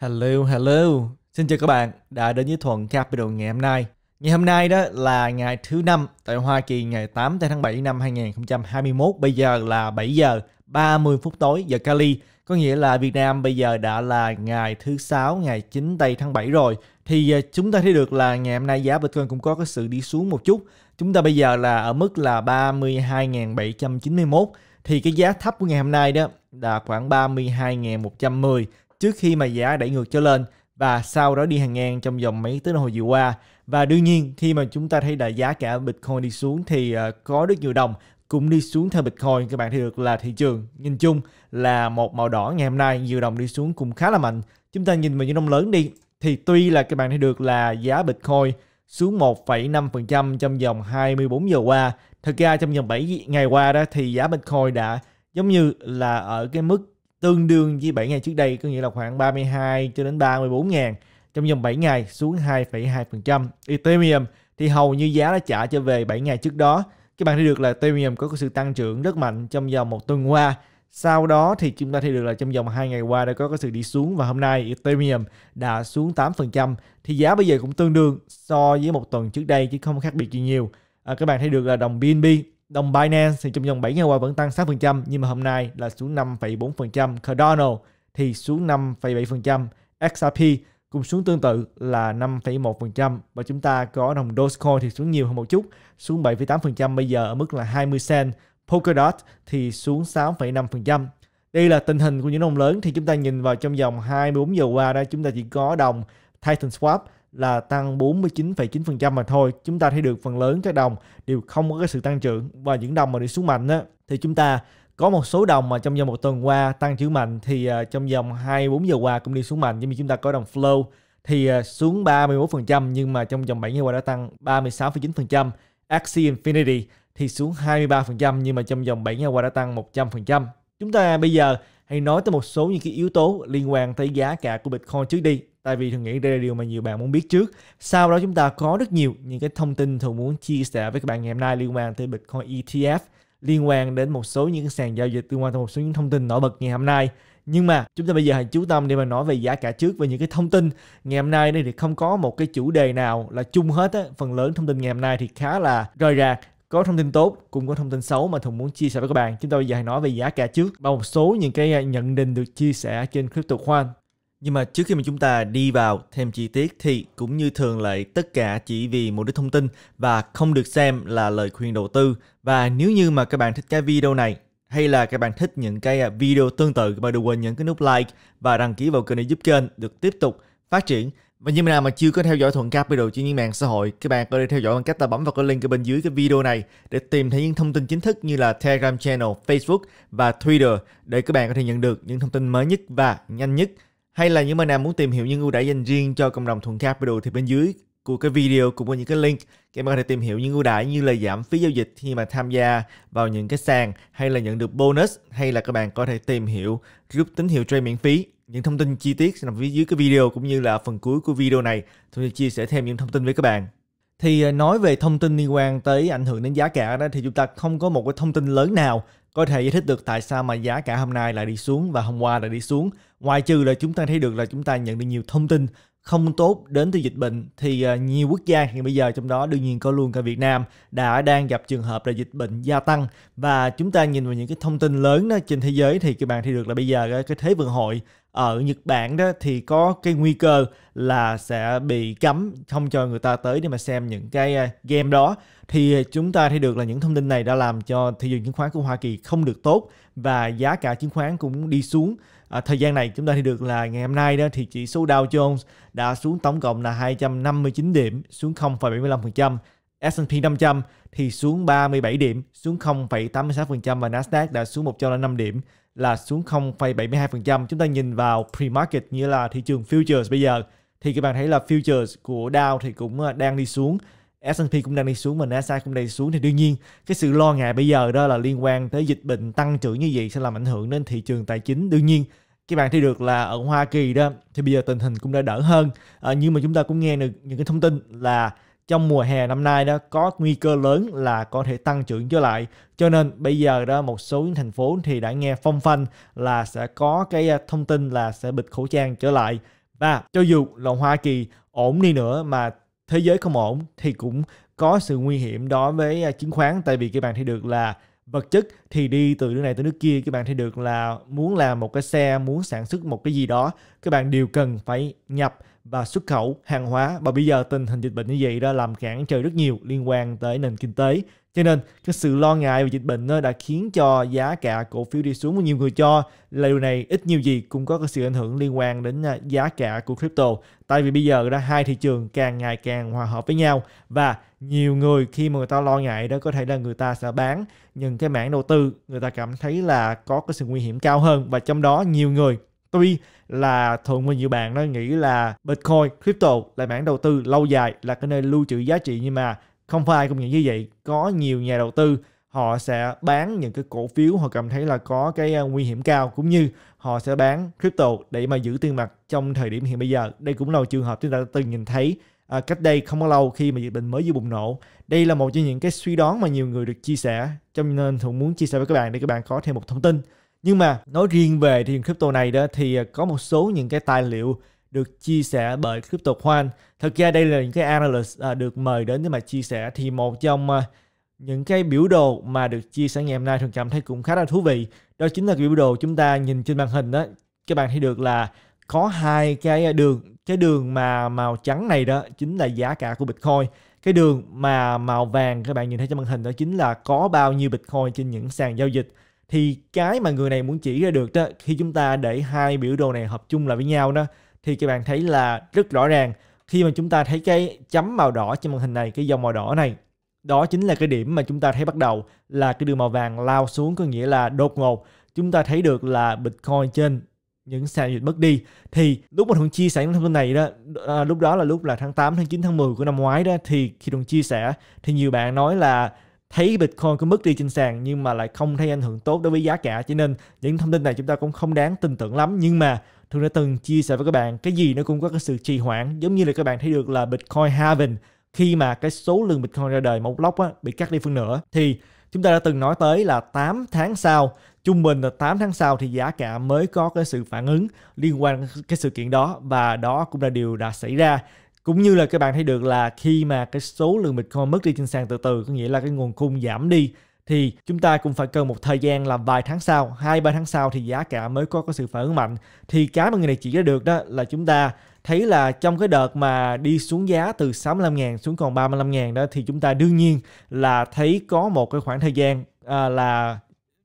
Hello, hello. Xin chào các bạn đã đến với Thuận Capital ngày hôm nay. Ngày hôm nay đó là ngày thứ năm tại Hoa Kỳ ngày 8 tháng 7 năm 2021. Bây giờ là 7 giờ 30 phút tối giờ Cali. Có nghĩa là Việt Nam bây giờ đã là ngày thứ sáu ngày 9 tây tháng 7 rồi. Thì à, chúng ta thấy được là ngày hôm nay giá Bitcoin cũng có cái sự đi xuống một chút. Chúng ta bây giờ là ở mức là 32.791 thì cái giá thấp của ngày hôm nay đó là khoảng 32.110 trước khi mà giá đẩy ngược trở lên và sau đó đi hàng ngang trong vòng mấy tiếng đồng hồ vừa qua. Và đương nhiên khi mà chúng ta thấy là giá cả Bitcoin đi xuống thì ờ, có rất nhiều đồng cũng đi xuống theo Bitcoin các bạn thấy được là thị trường nhìn chung là một màu đỏ ngày hôm nay nhiều đồng đi xuống cũng khá là mạnh chúng ta nhìn vào những đồng lớn đi thì tuy là các bạn thấy được là giá Bitcoin xuống 1,5% trong vòng 24 giờ qua thực ra trong vòng 7 ngày qua đó thì giá Bitcoin đã giống như là ở cái mức tương đương với 7 ngày trước đây có nghĩa là khoảng 32 cho đến 34 ngàn trong vòng 7 ngày xuống 2,2%. Ethereum thì hầu như giá đã trả cho về 7 ngày trước đó. Các bạn thấy được là Ethereum có sự tăng trưởng rất mạnh trong vòng một tuần qua. Sau đó thì chúng ta thấy được là trong vòng 2 ngày qua đã có sự đi xuống và hôm nay Ethereum đã xuống 8% thì giá bây giờ cũng tương đương so với một tuần trước đây chứ không khác biệt gì nhiều. À, các bạn thấy được là đồng BNB Đồng Binance thì trong vòng 7 ngày qua vẫn tăng 6% nhưng mà hôm nay là xuống 5,4%. Cardano thì xuống 5,7%. XRP cũng xuống tương tự là 5,1% và chúng ta có đồng Dogecoin thì xuống nhiều hơn một chút, xuống 7,8% bây giờ ở mức là 20 cent. Polkadot thì xuống 6,5%. Đây là tình hình của những đồng lớn thì chúng ta nhìn vào trong vòng 24 giờ qua đó chúng ta chỉ có đồng Titan Swap là tăng 49,9% mà thôi. Chúng ta thấy được phần lớn các đồng đều không có cái sự tăng trưởng và những đồng mà đi xuống mạnh á, thì chúng ta có một số đồng mà trong vòng một tuần qua tăng trưởng mạnh thì à, trong vòng 24 giờ qua cũng đi xuống mạnh giống như chúng ta có đồng flow thì à, xuống 31% nhưng mà trong vòng 7 ngày qua đã tăng 36,9%. Axie Infinity thì xuống 23% nhưng mà trong vòng 7 ngày qua đã tăng 100%. Chúng ta bây giờ hay nói tới một số những cái yếu tố liên quan tới giá cả của Bitcoin trước đi tại vì thường nghĩ đây là điều mà nhiều bạn muốn biết trước sau đó chúng ta có rất nhiều những cái thông tin thường muốn chia sẻ với các bạn ngày hôm nay liên quan tới Bitcoin ETF liên quan đến một số những sàn giao dịch liên quan tới một số những thông tin nổi bật ngày hôm nay nhưng mà chúng ta bây giờ hãy chú tâm để mà nói về giá cả trước và những cái thông tin ngày hôm nay đây thì không có một cái chủ đề nào là chung hết á. phần lớn thông tin ngày hôm nay thì khá là rời rạc có thông tin tốt cũng có thông tin xấu mà Thùng muốn chia sẻ với các bạn. Chúng tôi dài nói về giá cả trước và một số những cái à, nhận định được chia sẻ trên Crypto Khoan. Nhưng mà trước khi mà chúng ta đi vào thêm chi tiết thì cũng như thường lệ tất cả chỉ vì mục đích thông tin và không được xem là lời khuyên đầu tư. Và nếu như mà các bạn thích cái video này hay là các bạn thích những cái à, video tương tự các đừng quên nhấn cái nút like và đăng ký vào kênh để giúp kênh được tiếp tục phát triển và như nào mà chưa có theo dõi Thuận Capital trên những mạng xã hội, các bạn có thể theo dõi bằng cách là bấm vào cái link ở bên dưới cái video này để tìm thấy những thông tin chính thức như là Telegram channel, Facebook và Twitter để các bạn có thể nhận được những thông tin mới nhất và nhanh nhất. Hay là những bạn nào muốn tìm hiểu những ưu đãi dành riêng cho cộng đồng Thuận Capital thì bên dưới của cái video cũng có những cái link các bạn có thể tìm hiểu những ưu đãi như là giảm phí giao dịch khi mà tham gia vào những cái sàn hay là nhận được bonus hay là các bạn có thể tìm hiểu group tín hiệu trade miễn phí những thông tin chi tiết sẽ nằm phía dưới cái video cũng như là phần cuối của video này. Tôi sẽ chia sẻ thêm những thông tin với các bạn. Thì à, nói về thông tin liên quan tới ảnh hưởng đến giá cả đó thì chúng ta không có một cái thông tin lớn nào có thể giải thích được tại sao mà giá cả hôm nay lại đi xuống và hôm qua lại đi xuống. Ngoài trừ là chúng ta thấy được là chúng ta nhận được nhiều thông tin không tốt đến từ dịch bệnh thì à, nhiều quốc gia hiện bây giờ trong đó đương nhiên có luôn cả Việt Nam đã đang gặp trường hợp là dịch bệnh gia tăng và chúng ta nhìn vào những cái thông tin lớn đó trên thế giới thì các bạn thấy được là bây giờ cái thế vận hội ở ờ, Nhật Bản đó thì có cái nguy cơ là sẽ bị cấm không cho người ta tới để mà xem những cái à, game đó thì chúng ta thấy được là những thông tin này đã làm cho thị trường chứng khoán của Hoa Kỳ không được tốt và giá cả chứng khoán cũng đi xuống à, thời gian này chúng ta thấy được là ngày hôm nay đó thì chỉ số Dow Jones đã xuống tổng cộng là 259 điểm xuống 0,75% S&P 500 thì xuống 37 điểm, xuống 0,86% và Nasdaq đã xuống 105 điểm là xuống 0,72%. Chúng ta nhìn vào pre-market như là thị trường futures bây giờ thì các bạn thấy là futures của Dow thì cũng ờ, đang đi xuống, S&P cũng đang đi xuống, mình Nasdaq cũng đang đi xuống thì đương nhiên cái sự lo ngại bây giờ đó là liên quan tới dịch bệnh tăng trưởng như vậy sẽ làm ảnh hưởng đến thị trường tài chính. Đương nhiên các bạn thấy được là ở Hoa Kỳ đó thì bây giờ tình hình cũng đã đỡ hơn à, nhưng mà chúng ta cũng nghe được những cái thông tin là trong mùa hè năm nay đó có nguy cơ lớn là có thể tăng trưởng trở lại cho nên bây giờ đó một số những thành phố thì đã nghe phong phanh là sẽ có cái à, thông tin là sẽ bịt khẩu trang trở lại và cho dù là Hoa Kỳ ổn đi nữa mà thế giới không ổn thì cũng có sự nguy hiểm đó với à, chứng khoán tại vì các bạn thấy được là vật chất thì đi từ nước này tới nước kia các bạn thấy được là muốn làm một cái xe muốn sản xuất một cái gì đó các bạn đều cần phải nhập và xuất khẩu hàng hóa và bây giờ tình hình dịch bệnh như vậy đó làm cản trời rất nhiều liên quan tới nền kinh tế cho nên cái sự lo ngại về dịch bệnh đã khiến cho giá cả cổ phiếu đi xuống và nhiều người cho là điều này ít nhiều gì cũng có cái sự ảnh hưởng liên quan đến à, giá cả của crypto. Tại vì bây giờ ra hai thị trường càng ngày càng hòa hợp với nhau và nhiều người khi mà người ta lo ngại đó có thể là người ta sẽ bán những cái mảng đầu tư người ta cảm thấy là có cái sự nguy hiểm cao hơn và trong đó nhiều người Tuy là thường mà nhiều bạn nó nghĩ là Bitcoin, crypto là mảng đầu tư lâu dài là cái nơi lưu trữ giá trị nhưng mà không phải ai cũng nghĩ như vậy có nhiều nhà đầu tư họ sẽ bán những cái cổ phiếu họ cảm thấy là có cái ờ, nguy hiểm cao cũng như họ sẽ bán crypto để mà giữ tiền mặt trong thời điểm hiện bây giờ đây cũng là một trường hợp chúng ta đã từng nhìn thấy à, cách đây không có lâu khi mà dịch bệnh mới vừa bùng nổ đây là một trong những cái suy đoán mà nhiều người được chia sẻ trong nên thuận muốn chia sẻ với các bạn để các bạn có thêm một thông tin nhưng mà nói riêng về thị trường crypto này đó thì ờ, có một số những cái tài liệu được chia sẻ bởi Crypto Khoan. Thực ra đây là những cái analyst à, được mời đến để mà chia sẻ thì một trong à, những cái biểu đồ mà được chia sẻ ngày hôm nay thường cảm thấy cũng khá là thú vị. Đó chính là cái biểu đồ chúng ta nhìn trên màn hình đó. Các bạn thấy được là có hai cái đường cái đường mà màu trắng này đó chính là giá cả của Bitcoin. Cái đường mà màu vàng các bạn nhìn thấy trên màn hình đó chính là có bao nhiêu Bitcoin trên những sàn giao dịch thì cái mà người này muốn chỉ ra được đó khi chúng ta để hai biểu đồ này hợp chung lại với nhau đó thì các bạn thấy là rất rõ ràng khi mà chúng ta thấy cái chấm màu đỏ trên màn hình này cái dòng màu đỏ này đó chính là cái điểm mà chúng ta thấy bắt đầu là cái đường màu vàng lao xuống có nghĩa là đột ngột chúng ta thấy được là Bitcoin trên những sàn dịch mất đi thì lúc mà Thuận chia sẻ những thông tin này đó à, lúc đó là lúc là tháng 8, tháng 9, tháng 10 của năm ngoái đó thì khi Thuận chia sẻ thì nhiều bạn nói là thấy Bitcoin cứ mất đi trên sàn nhưng mà lại không thấy ảnh hưởng tốt đối với giá cả cho nên những thông tin này chúng ta cũng không đáng tin tưởng lắm nhưng mà Thường đã từng chia sẻ với các bạn cái gì nó cũng có cái sự trì hoãn giống như là các bạn thấy được là Bitcoin halving khi mà cái số lượng Bitcoin ra đời một lốc á, bị cắt đi phân nửa thì chúng ta đã từng nói tới là 8 tháng sau trung bình là 8 tháng sau thì giá cả mới có cái sự phản ứng liên quan cái sự kiện đó và đó cũng là điều đã xảy ra cũng như là các bạn thấy được là khi mà cái số lượng Bitcoin mất đi trên sàn từ từ có nghĩa là cái nguồn cung giảm đi thì chúng ta cũng phải cần một thời gian là vài tháng sau, hai ba tháng sau thì giá cả mới có có sự phản ứng mạnh. Thì cái mà người này chỉ ra được đó là chúng ta thấy là trong cái đợt mà đi xuống giá từ 65.000 xuống còn 35.000 đó thì chúng ta đương nhiên là thấy có một cái khoảng thời gian à, là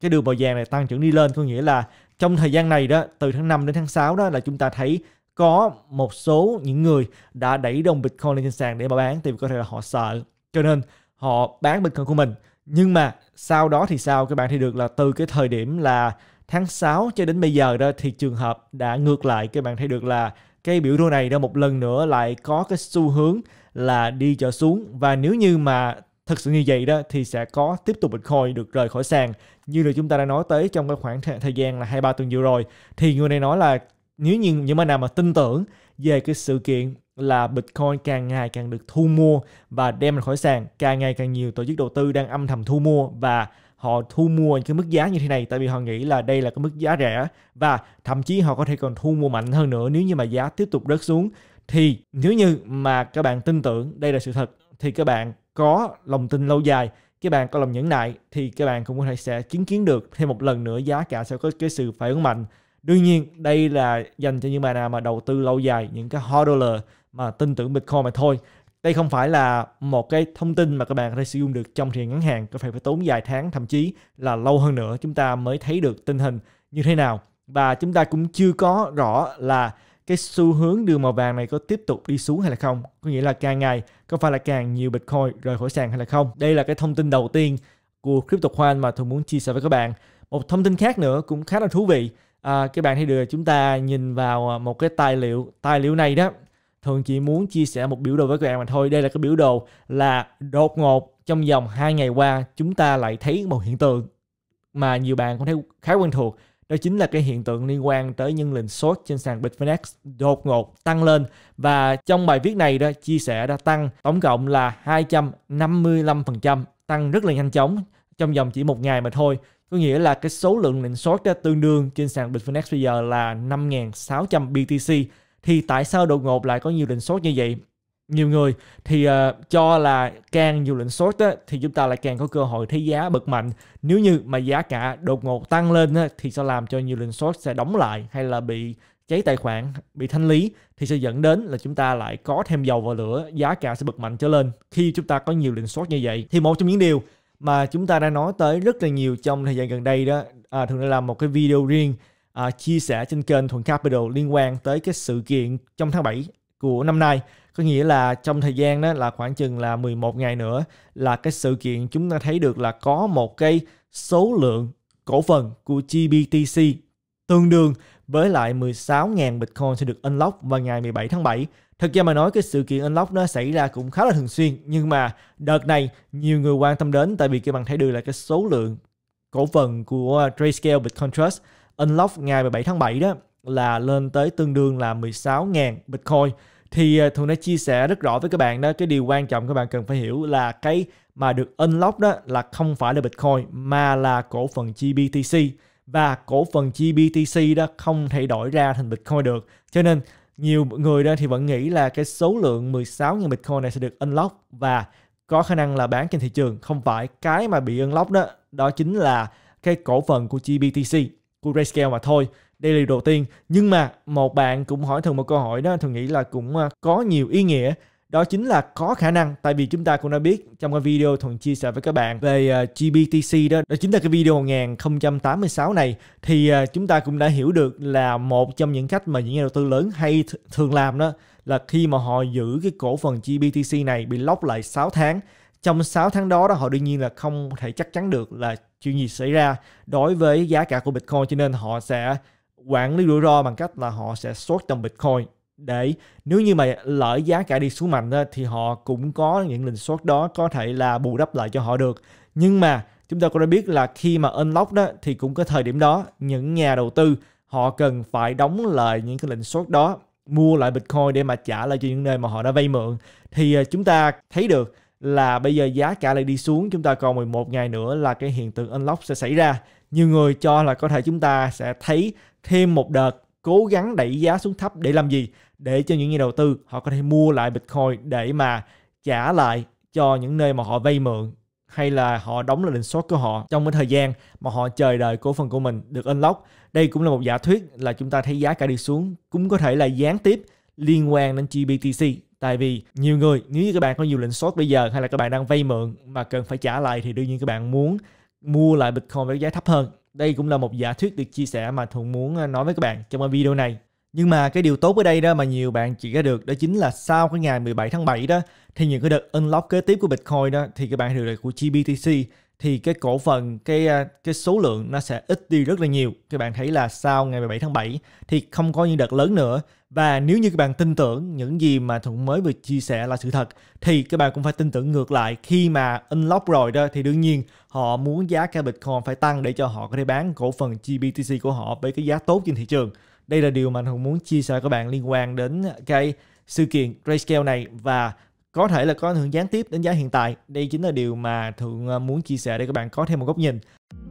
cái đường bầu vàng này tăng trưởng đi lên có nghĩa là trong thời gian này đó từ tháng 5 đến tháng 6 đó là chúng ta thấy có một số những người đã đẩy đồng Bitcoin lên trên sàn để mà bán thì có thể là họ sợ cho nên họ bán Bitcoin của mình nhưng mà sau đó thì sao các bạn thấy được là từ cái thời điểm là tháng 6 cho đến bây giờ đó thì trường hợp đã ngược lại các bạn thấy được là cái biểu đồ này đó một lần nữa lại có cái xu hướng là đi trở xuống và nếu như mà thực sự như vậy đó thì sẽ có tiếp tục Bitcoin được rời khỏi sàn như là chúng ta đã nói tới trong cái khoảng th- thời gian là hai ba tuần vừa rồi thì người này nói là nếu như những mà nào mà tin tưởng về cái sự kiện là Bitcoin càng ngày càng được thu mua và đem ra khỏi sàn. Càng ngày càng nhiều tổ chức đầu tư đang âm thầm thu mua và họ thu mua những cái mức giá như thế này tại vì họ nghĩ là đây là cái mức giá rẻ và thậm chí họ có thể còn thu mua mạnh hơn nữa nếu như mà giá tiếp tục rớt xuống thì nếu như mà các bạn tin tưởng đây là sự thật thì các bạn có lòng tin lâu dài các bạn có lòng nhẫn nại thì các bạn cũng có thể sẽ chứng kiến được thêm một lần nữa giá cả sẽ có cái sự phản ứng mạnh đương nhiên đây là dành cho những bạn nào mà đầu tư lâu dài những cái hodler mà tin tưởng Bitcoin mà thôi. Đây không phải là một cái thông tin mà các bạn có thể sử dụng được trong thời ngắn hạn, có thể phải tốn vài tháng thậm chí là lâu hơn nữa chúng ta mới thấy được tình hình như thế nào. Và chúng ta cũng chưa có rõ là cái xu hướng đường màu vàng này có tiếp tục đi xuống hay là không. Có nghĩa là càng ngày có phải là càng nhiều Bitcoin rời khỏi sàn hay là không. Đây là cái thông tin đầu tiên của Crypto Khoan mà tôi muốn chia sẻ với các bạn. Một thông tin khác nữa cũng khá là thú vị. À, các bạn thấy được chúng ta nhìn vào à, một cái tài liệu. Tài liệu này đó thường chỉ muốn chia sẻ một biểu đồ với các bạn mà thôi đây là cái biểu đồ là đột ngột trong vòng 2 ngày qua chúng ta lại thấy một hiện tượng mà nhiều bạn cũng thấy khá quen thuộc đó chính là cái hiện tượng liên quan tới nhân lệnh sốt trên sàn Bitfinex đột ngột tăng lên và trong bài viết này đó chia sẻ đã tăng tổng cộng là 255% tăng rất là nhanh chóng trong vòng chỉ một ngày mà thôi có nghĩa là cái số lượng lệnh short tương đương trên sàn Bitfinex bây giờ là 5.600 BTC thì tại sao đột ngột lại có nhiều lệnh sốt như vậy nhiều người thì uh, cho là càng nhiều lệnh sốt á, thì chúng ta lại càng có cơ hội thấy giá bật mạnh nếu như mà giá cả đột ngột tăng lên á, thì sẽ làm cho nhiều lệnh sốt sẽ đóng lại hay là bị cháy tài khoản bị thanh lý thì sẽ dẫn đến là chúng ta lại có thêm dầu vào lửa giá cả sẽ bật mạnh trở lên khi chúng ta có nhiều lệnh sốt như vậy thì một trong những điều mà chúng ta đã nói tới rất là nhiều trong thời gian gần đây đó à, thường làm một cái video riêng À, chia sẻ trên kênh Thuận Capital liên quan tới cái sự kiện trong tháng 7 của năm nay có nghĩa là trong thời gian đó là khoảng chừng là 11 ngày nữa là cái sự kiện chúng ta thấy được là có một cái số lượng cổ phần của GBTC tương đương với lại 16.000 Bitcoin sẽ được unlock vào ngày 17 tháng 7. Thực ra mà nói cái sự kiện unlock nó xảy ra cũng khá là thường xuyên nhưng mà đợt này nhiều người quan tâm đến tại vì các bạn thấy được là cái số lượng cổ phần của Grayscale Bitcoin Trust unlock ngày 17 tháng 7 đó là lên tới tương đương là 16.000 Bitcoin thì à, Thuận đã chia sẻ rất rõ với các bạn đó cái điều quan trọng các bạn cần phải hiểu là cái mà được unlock đó là không phải là Bitcoin mà là cổ phần GBTC và cổ phần GBTC đó không thể đổi ra thành Bitcoin được cho nên nhiều người đó thì vẫn nghĩ là cái số lượng 16.000 Bitcoin này sẽ được unlock và có khả năng là bán trên thị trường không phải cái mà bị unlock đó đó chính là cái cổ phần của GBTC của Grayscale mà thôi đây là điều đầu tiên nhưng mà một bạn cũng hỏi thường một câu hỏi đó thường nghĩ là cũng ờ, có nhiều ý nghĩa đó chính là có khả năng tại vì chúng ta cũng đã biết trong cái video thuần chia sẻ với các bạn về ờ, GBTC đó đó chính là cái video 1086 này thì ờ, chúng ta cũng đã hiểu được là một trong những cách mà những nhà đầu tư lớn hay th- thường làm đó là khi mà họ giữ cái cổ phần GBTC này bị lock lại 6 tháng trong 6 tháng đó đó họ đương nhiên là không thể chắc chắn được là chuyện gì xảy ra đối với giá cả của Bitcoin cho nên họ sẽ quản lý rủi ro bằng cách là họ sẽ short trong Bitcoin để nếu như mà lỡ giá cả đi xuống mạnh đó, thì họ cũng có những lệnh short đó có thể là bù đắp lại cho họ được nhưng mà chúng ta cũng đã biết là khi mà unlock đó thì cũng có thời điểm đó những nhà đầu tư họ cần phải đóng lại những cái lệnh short đó mua lại Bitcoin để mà trả lại cho những nơi mà họ đã vay mượn thì à, chúng ta thấy được là bây giờ giá cả lại đi xuống chúng ta còn 11 ngày nữa là cái hiện tượng unlock sẽ xảy ra nhiều người cho là có thể chúng ta sẽ thấy thêm một đợt cố gắng đẩy giá xuống thấp để làm gì để cho những nhà đầu tư họ có thể mua lại bitcoin để mà trả lại cho những nơi mà họ vay mượn hay là họ đóng lại định số của họ trong cái thời gian mà họ chờ đợi cổ phần của mình được unlock. Đây cũng là một giả thuyết là chúng ta thấy giá cả đi xuống cũng có thể là gián tiếp liên quan đến GBTC tại vì nhiều người nếu như các bạn có nhiều lệnh short bây giờ hay là các bạn đang vay mượn mà cần phải trả lại thì đương nhiên các bạn muốn mua lại Bitcoin với giá thấp hơn đây cũng là một giả thuyết được chia sẻ mà Thuận muốn à, nói với các bạn trong video này nhưng mà cái điều tốt ở đây đó mà nhiều bạn chỉ ra được đó chính là sau cái ngày 17 tháng 7 đó thì những cái đợt unlock kế tiếp của Bitcoin đó thì các bạn được của GBTC thì cái cổ phần cái à, cái số lượng nó sẽ ít đi rất là nhiều. Các bạn thấy là sau ngày 17 tháng 7 thì không có những đợt lớn nữa và nếu như các bạn tin tưởng những gì mà Thuận mới vừa chia sẻ là sự thật thì các bạn cũng phải tin tưởng ngược lại khi mà unlock rồi đó thì đương nhiên họ muốn giá cả Bitcoin phải tăng để cho họ có thể bán cổ phần GBTC của họ với cái giá tốt trên thị trường đây là điều mà anh Hùng muốn chia sẻ các bạn liên quan đến cái sự kiện Grayscale này và có thể là có ảnh hưởng gián tiếp đến giá hiện tại. Đây chính là điều mà thường à, muốn chia sẻ để các bạn có thêm một góc nhìn.